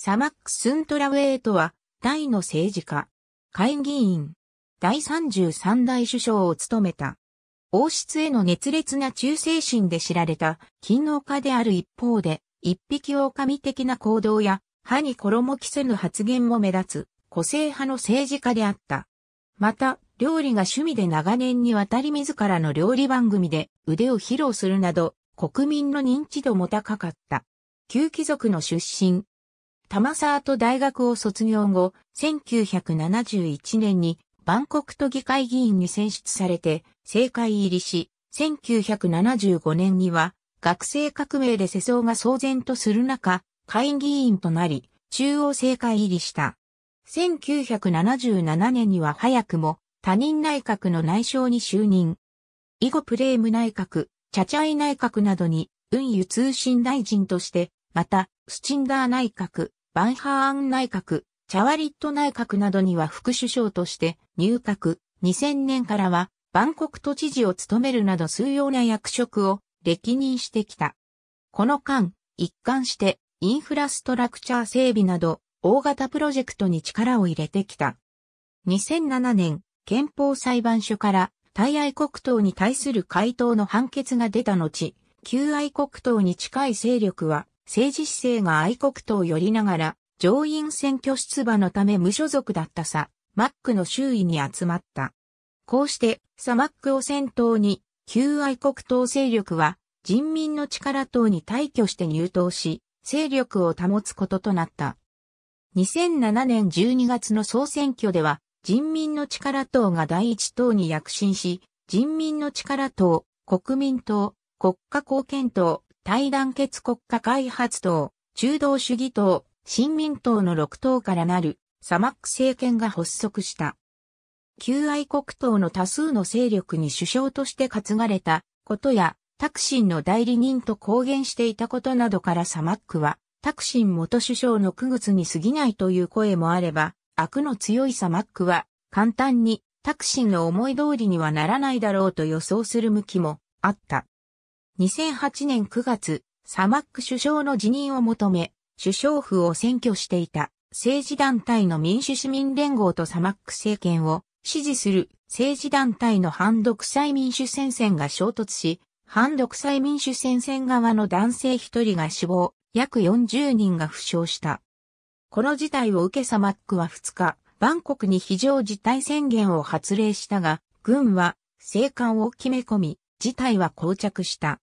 サマックスントラウェイとは、大の政治家、会議員、第33代首相を務めた。王室への熱烈な忠誠心で知られた、勤労家である一方で、一匹狼的な行動や、歯に衣着せぬ発言も目立つ、個性派の政治家であった。また、料理が趣味で長年にわたり自らの料理番組で腕を披露するなど、国民の認知度も高かった。旧貴族の出身、玉沢と大学を卒業後、1971年にバンコク都議会議員に選出されて、政界入りし、1975年には学生革命で世相が騒然とする中、会議員となり、中央政界入りした。1977年には早くも他人内閣の内相に就任。以後プレーム内閣、チャチャイ内閣などに、運輸通信大臣として、また、スチンダー内閣、バンハーン内閣、チャワリット内閣などには副首相として入閣、2000年からはバンコク都知事を務めるなど重要な役職を歴任してきた。この間、一貫してインフラストラクチャー整備など大型プロジェクトに力を入れてきた。2007年、憲法裁判所から対愛国党に対する回答の判決が出た後、旧愛国党に近い勢力は政治姿勢が愛国党よりながら、上院選挙出馬のため無所属だったさ、マックの周囲に集まった。こうして、サ・マックを先頭に、旧愛国党勢力は、人民の力党に退去して入党し、勢力を保つこととなった。2007年12月の総選挙では、人民の力党が第一党に躍進し、人民の力党、国民党、国家貢献党、対団結国家開発党、中道主義党、新民党の6党からなる、サマック政権が発足した。旧愛国党の多数の勢力に首相として担がれたことや、タクシンの代理人と公言していたことなどからサマックは、タクシン元首相の区別に過ぎないという声もあれば、悪の強いサマックは、簡単にタクシンの思い通りにはならないだろうと予想する向きもあった。2008年9月、サマック首相の辞任を求め、首相府を占拠していた政治団体の民主市民連合とサマック政権を支持する政治団体の反独裁民主戦線が衝突し、反独裁民主戦線側の男性1人が死亡、約40人が負傷した。この事態を受けサマックは2日、バンコクに非常事態宣言を発令したが、軍は、生還を決め込み、事態は膠着した。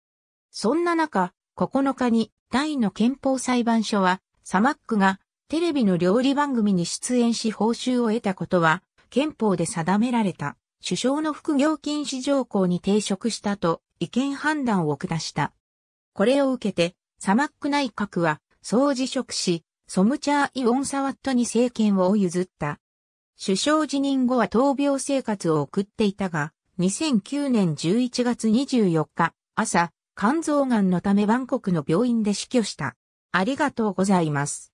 そんな中、9日にタイの憲法裁判所は、サマックがテレビの料理番組に出演し報酬を得たことは、憲法で定められた、首相の副業禁止条項に抵触したと違憲判断を下した。これを受けて、サマック内閣は、総辞職し、ソムチャー・イ・オンサワットに政権を譲った。首相辞任後は闘病生活を送っていたが、2009年11月24日、朝、肝臓がんのためバンコクの病院で死去した。ありがとうございます。